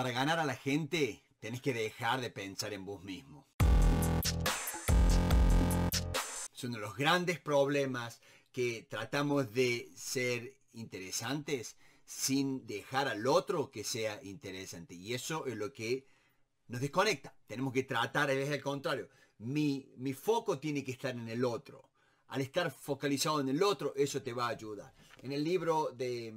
Para ganar a la gente, tenés que dejar de pensar en vos mismo. Es uno de los grandes problemas que tratamos de ser interesantes sin dejar al otro que sea interesante. Y eso es lo que nos desconecta. Tenemos que tratar, es el contrario. Mi, foco tiene que estar en el otro al estar focalizado en el otro, eso te va a ayudar. En el libro de,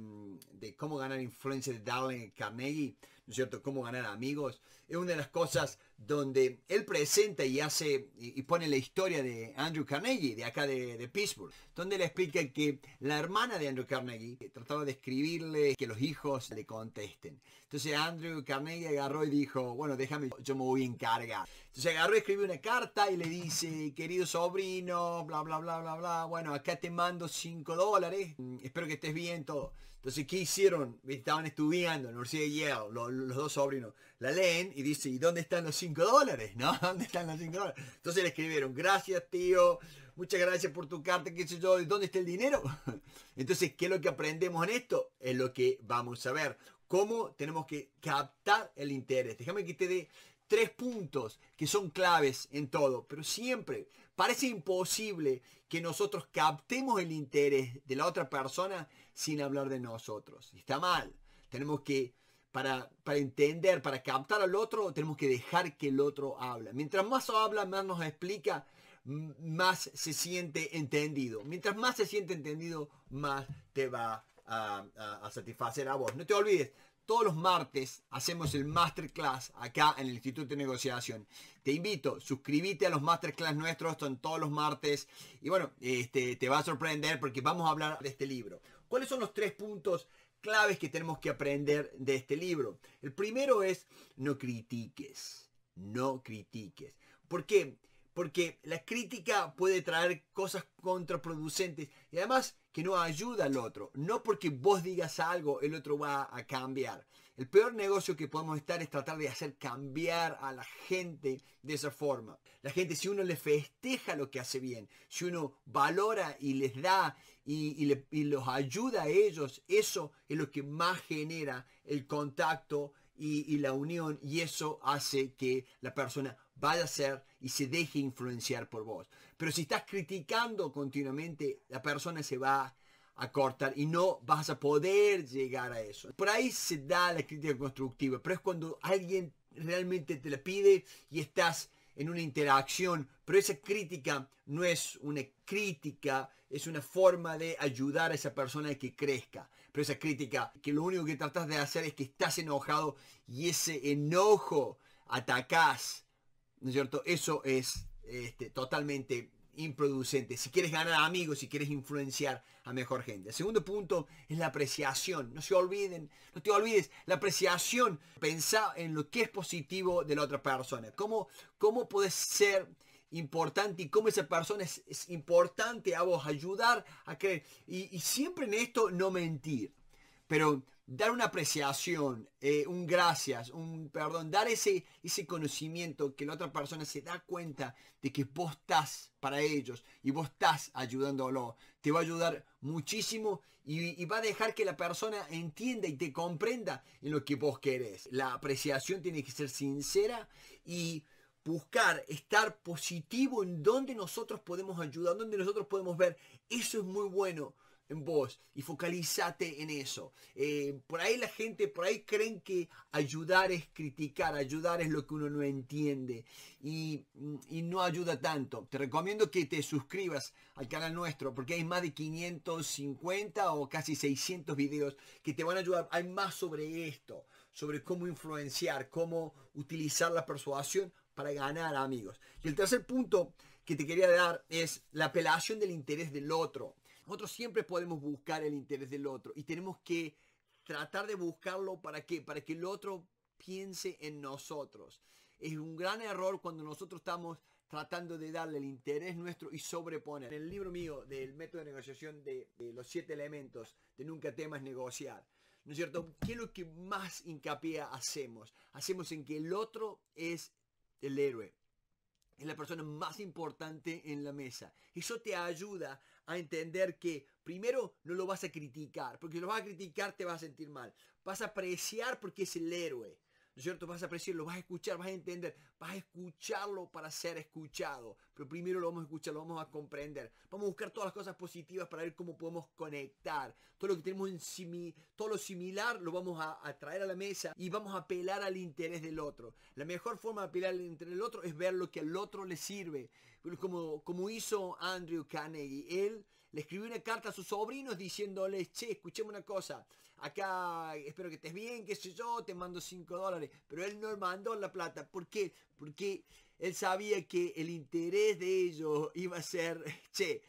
cómo ganar influencia de Darwin Carnegie, cierto? Cómo ganar amigos. Es una de las cosas donde él presenta y hace y pone la historia de Andrew Carnegie, de acá de, Pittsburgh, donde le explica que la hermana de Andrew Carnegie eh, trataba de escribirle que los hijos le contesten. Entonces Andrew Carnegie agarró y dijo, bueno, déjame, yo me voy a encargar. Entonces agarró y escribió una carta y le dice, querido sobrino, bla, bla, bla, bla, bla, bueno, acá te mando cinco dólares, mm, espero que estés bien, todo. Entonces, ¿qué hicieron? Estaban estudiando en la Universidad Yale, los, dos sobrinos. La leen y dice, ¿y dónde están los cinco? dólares, ¿no? ¿Dónde están los 5 dólares? Entonces le escribieron, gracias tío, muchas gracias por tu carta, qué sé yo, ¿dónde está el dinero? Entonces, ¿qué es lo que aprendemos en esto? Es lo que vamos a ver. ¿Cómo tenemos que captar el interés? Déjame que te dé tres puntos que son claves en todo, pero siempre parece imposible que nosotros captemos el interés de la otra persona sin hablar de nosotros. Está mal. Tenemos que para, entender, para captar al otro, tenemos que dejar que el otro hable. Mientras más habla, más nos explica, más se siente entendido. Mientras más se siente entendido, más te va a, satisfacer a vos. No te olvides, todos los martes hacemos el masterclass acá en el Instituto de Negociación. Te invito, suscríbete a los masterclass nuestros, están todos los martes. Y bueno, este, te va a sorprender porque vamos a hablar de este libro. ¿Cuáles son los tres puntos claves que tenemos que aprender de este libro. El primero es no critiques, no critiques. ¿Por Porque la crítica puede traer cosas contraproducentes y además que no ayuda al otro. No porque vos digas algo, el otro va a cambiar. El peor negocio que podemos estar es tratar de hacer cambiar a la gente de esa forma. La gente, si uno le festeja lo que hace bien, si uno valora y les da y, los ayuda a ellos, eso es lo que más genera el contacto y, y la unión y eso hace que la persona vaya a ser y se deje influenciar por vos. Pero si estás criticando continuamente, la persona se va a cortar y no vas a poder llegar a eso. Por ahí se da la crítica constructiva, pero es cuando alguien realmente te la pide y estás en una interacción, pero esa crítica no es una crítica, es una forma de ayudar a esa persona a que crezca. Pero esa crítica, que lo único que tratas de hacer es que estás enojado y ese enojo atacás, ¿no es cierto? Eso es este, totalmente improducente. Si quieres ganar amigos, si quieres influenciar a mejor gente. El segundo punto es la apreciación. No se olviden, no te olvides, la apreciación. Pensar en lo que es positivo de la otra persona. Cómo, cómo puedes ser importante y cómo esa persona es, importante a vos. Ayudar a creer. Y, y siempre en esto no mentir. Pero dar una apreciación, eh, un gracias, un perdón, dar ese, ese conocimiento que la otra persona se da cuenta de que vos estás para ellos y vos estás ayudándolo, te va a ayudar muchísimo y, y va a dejar que la persona entienda y te comprenda en lo que vos querés. La apreciación tiene que ser sincera y buscar estar positivo en donde nosotros podemos ayudar, donde nosotros podemos ver. Eso es muy bueno en vos y focalízate en eso. Eh, por ahí la gente, por ahí creen que ayudar es criticar, ayudar es lo que uno no entiende y, y, no ayuda tanto. Te recomiendo que te suscribas al canal nuestro porque hay más de 550 o casi 600 videos que te van a ayudar. Hay más sobre esto, sobre cómo influenciar, cómo utilizar la persuasión para ganar amigos. Y el tercer punto que te quería dar es la apelación del interés del otro. Nosotros siempre podemos buscar el interés del otro y tenemos que tratar de buscarlo para qué, para que el otro piense en nosotros. Es un gran error cuando nosotros estamos tratando de darle el interés nuestro y sobreponer. En el libro mío del método de negociación de, los siete elementos de nunca temas negociar, ¿no es cierto? ¿Qué es lo que más hincapié hacemos? Hacemos en que el otro es el héroe, es la persona más importante en la mesa. Eso te ayuda a entender que primero no lo vas a criticar, porque si lo vas a criticar te vas a sentir mal. Vas a apreciar porque es el héroe cierto? Vas a apreciarlo, vas a escuchar, vas a entender, vas a escucharlo para ser escuchado. Pero primero lo vamos a escuchar, lo vamos a comprender. Vamos a buscar todas las cosas positivas para ver cómo podemos conectar. Todo lo que tenemos en simi, todo lo similar lo vamos a, traer a la mesa y vamos a apelar al interés del otro. La mejor forma de apelar al interés del otro es ver lo que al otro le sirve. Como, como hizo Andrew Carnegie, él le escribió una carta a sus sobrinos diciéndoles, che, escuchemos una cosa, acá espero que estés bien, qué sé yo, te mando 5 dólares. Pero él no mandó la plata. ¿Por qué? Porque él sabía que el interés de ellos iba a ser, che,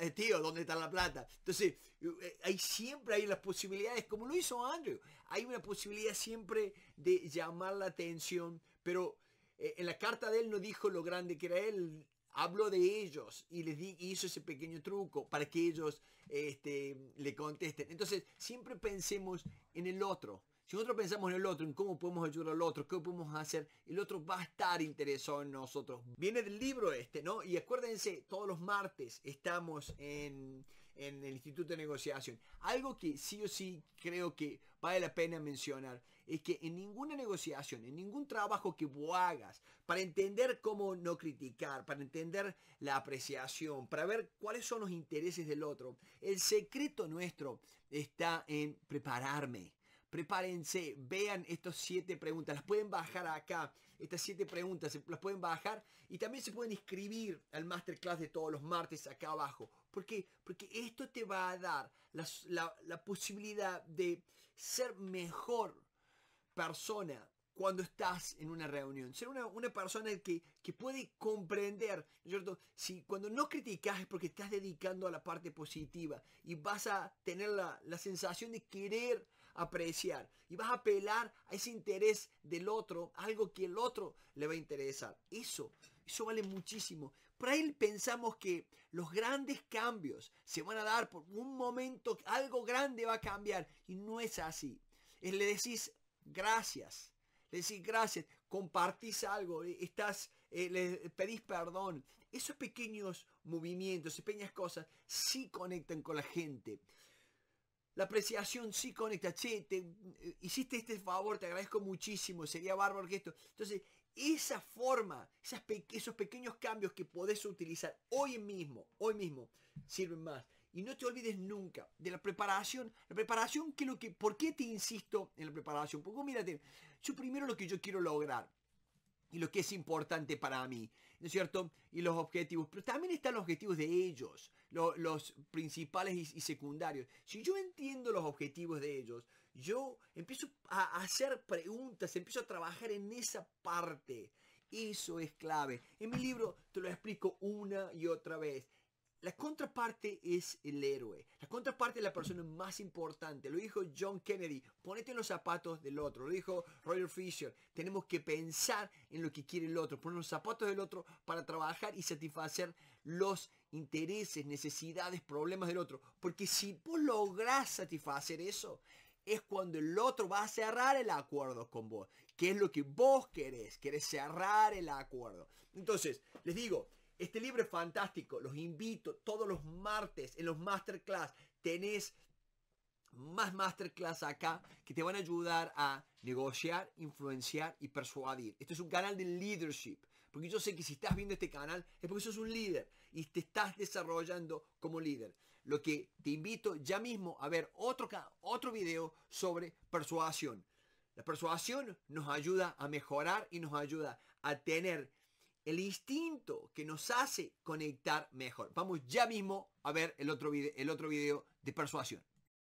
eh, tío, ¿dónde está la plata? Entonces, eh, hay siempre hay las posibilidades, como lo hizo Andrew, hay una posibilidad siempre de llamar la atención, pero eh, en la carta de él no dijo lo grande que era él, habló de ellos y les di, hizo ese pequeño truco para que ellos este, le contesten. Entonces, siempre pensemos en el otro. Si nosotros pensamos en el otro, en cómo podemos ayudar al otro, qué podemos hacer, el otro va a estar interesado en nosotros. Viene del libro este, ¿no? Y acuérdense, todos los martes estamos en en el Instituto de Negociación. Algo que sí o sí creo que vale la pena mencionar es que en ninguna negociación, en ningún trabajo que vos hagas para entender cómo no criticar, para entender la apreciación, para ver cuáles son los intereses del otro, el secreto nuestro está en prepararme prepárense, vean estas siete preguntas, las pueden bajar acá estas siete preguntas, las pueden bajar y también se pueden inscribir al masterclass de todos los martes acá abajo. ¿Por qué? Porque esto te va a dar la, posibilidad de ser mejor persona cuando estás en una reunión. Ser una, persona que, que, puede comprender, ¿cierto? Si cuando no criticas es porque estás dedicando a la parte positiva y vas a tener la, la sensación de querer apreciar y vas a apelar a ese interés del otro, algo que el otro le va a interesar. Eso, eso vale muchísimo. para él pensamos que los grandes cambios se van a dar por un momento, algo grande va a cambiar y no es así. Le decís gracias, le decís gracias, compartís algo, eh, estás, eh, le pedís perdón. Esos pequeños movimientos, pequeñas cosas, sí conectan con la gente. La apreciación sí conecta, che, te, eh, hiciste este favor, te agradezco muchísimo, sería bárbaro que esto. Entonces, esa forma, esos pequeños cambios que podés utilizar hoy mismo, hoy mismo, sirven más. Y no te olvides nunca de la preparación. La preparación, que lo que, ¿por qué te insisto en la preparación? Porque mírate, yo primero lo que yo quiero lograr y lo que es importante para mí, ¿no es cierto? Y los objetivos, pero también están los objetivos de ellos, los principales y, secundarios. Si yo entiendo los objetivos de ellos, yo empiezo a hacer preguntas, empiezo a trabajar en esa parte. Eso es clave. En mi libro te lo explico una y otra vez. La contraparte es el héroe. La contraparte es la persona más importante. Lo dijo John Kennedy. Ponete en los zapatos del otro. Lo dijo Roger Fisher. Tenemos que pensar en lo que quiere el otro. Poner los zapatos del otro para trabajar y satisfacer los intereses, necesidades, problemas del otro. Porque si vos lográs satisfacer eso, es cuando el otro va a cerrar el acuerdo con vos. Que es lo que vos querés. Querés cerrar el acuerdo. Entonces, les digo, este libro es fantástico, los invito todos los martes en los masterclass. Tenés más masterclass acá que te van a ayudar a negociar, influenciar y persuadir. Esto es un canal de leadership, porque yo sé que si estás viendo este canal es porque sos un líder y te estás desarrollando como líder. Lo que te invito ya mismo a ver otro, otro video sobre persuasión. La persuasión nos ayuda a mejorar y nos ayuda a tener el instinto que nos hace conectar mejor. Vamos ya mismo a ver el otro video, el otro video de persuasión.